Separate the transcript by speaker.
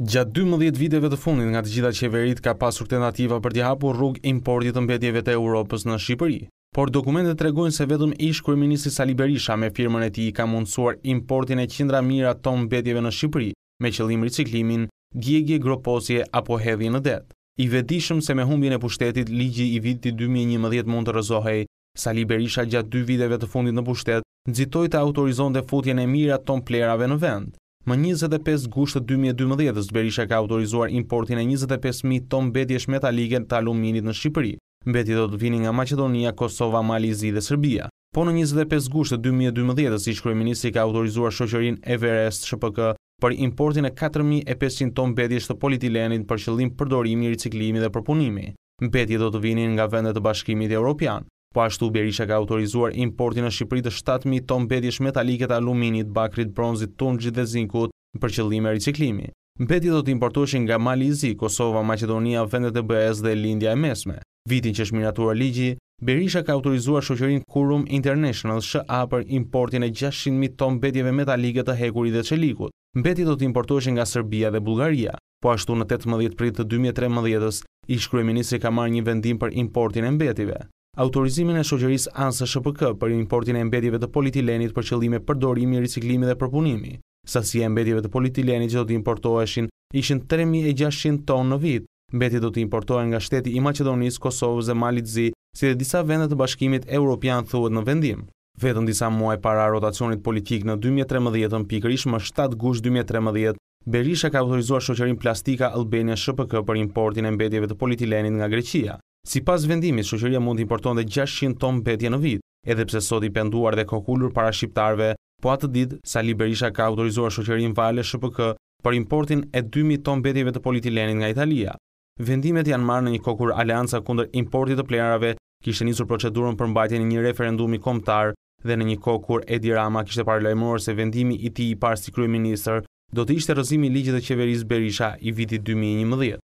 Speaker 1: Gjatë 12 viteve të fundit nga të gjitha qeverit ka pasur tentativa për t'i hapur rrug importit të mbetjeve të Europës në Shqipëri. Por dokumentet tregojnë se vetëm ish ministri Sali Berisha me firmën e ti ka mundësuar importin e qindra mira ton mbetjeve në Shqipëri me qëllim riciklimin, gjegje, groposje apo hedhje në detë. I vetishëm se me humbjen e pushtetit, ligji i vitit 2011 mund të rëzohej, Sali Berisha gjatë 2 viteve të fundit në pushtet, nëzitoj të autorizon dhe futjen e mira ton plerave në vend. Më 25 gusht të 2012, Zberisha ka autorizuar importin e 25.000 ton bedjesh metalike të aluminit në Shqipëri. Betje do të vini nga Macedonia, Kosova, Malizi dhe Serbia. Po në 25 gusht të 2012, si shkruj ministri ka autorizuar shoqërin Everest SHPK për importin e 4500 ton bedjesh të politilenit për qëllim përdorimi, riciklimi dhe përpunimi. Betje do të vini nga vendet të bashkimit e Europian. Po ashtu Berisha ka autorizuar importin në Shqipëri të 7000 ton mbetjesh metalike të aluminit, bakrit, bronzit, tungjit dhe zinkut për qëllime riciklimi. Mbetjet do të importoheshin nga Mali i Zi, Kosova, Maqedonia, vendet e BE-s dhe Lindja e Mesme. Vitin që është miratuar ligji, Berisha ka autorizuar shoqërin Kurum International SHA për importin e 600.000 ton mbetjeve metalike të hekurit dhe çelikut. Mbetjet do të importoheshin nga Serbia dhe Bullgaria. Po ashtu në 18 prill të 2013-s, ish kryeministri ka marrë një vendim për importin e mbetjeve. Autorizimin e shoqërisë ANSA SHPK për importin e mbetjeve të polietilenit për qëllime përdorimi, riciklimi dhe përpunimi. Sasi e mbetjeve të polietilenit që do të importoheshin ishin 3600 tonë në vit. Mbetjet do të importohen nga shteti i Maqedonisë, Kosovës dhe Malit Zi, si dhe disa vende të Bashkimit Evropian thuhet në vendim. Vetëm disa muaj para rotacionit politik në 2013 pikërisht më 7 gusht 2013, Berisha ka autorizuar shoqërinë plastika Albania SHPK për importin e mbetjeve të polietilenit nga Greqia. Si pas vendimit, shëqëria mund të importon dhe 600 ton betje në vit, edhe pse sot i penduar dhe kokullur para shqiptarve, po atë dit, Sali Berisha ka autorizuar shëqërin vale SHPK për importin e 2.000 ton betjeve të politilenin nga Italia. Vendimet janë marrë në një kokur alianca kunder importit të plerave, kishtë njësur procedurën për mbajtjen një referendumi komptar, dhe në një kokur e dirama kishtë parlejmor se vendimi i ti i parë si kryeministër do të ishte rëzimi ligjit të qeveris Berisha i vitit 2011.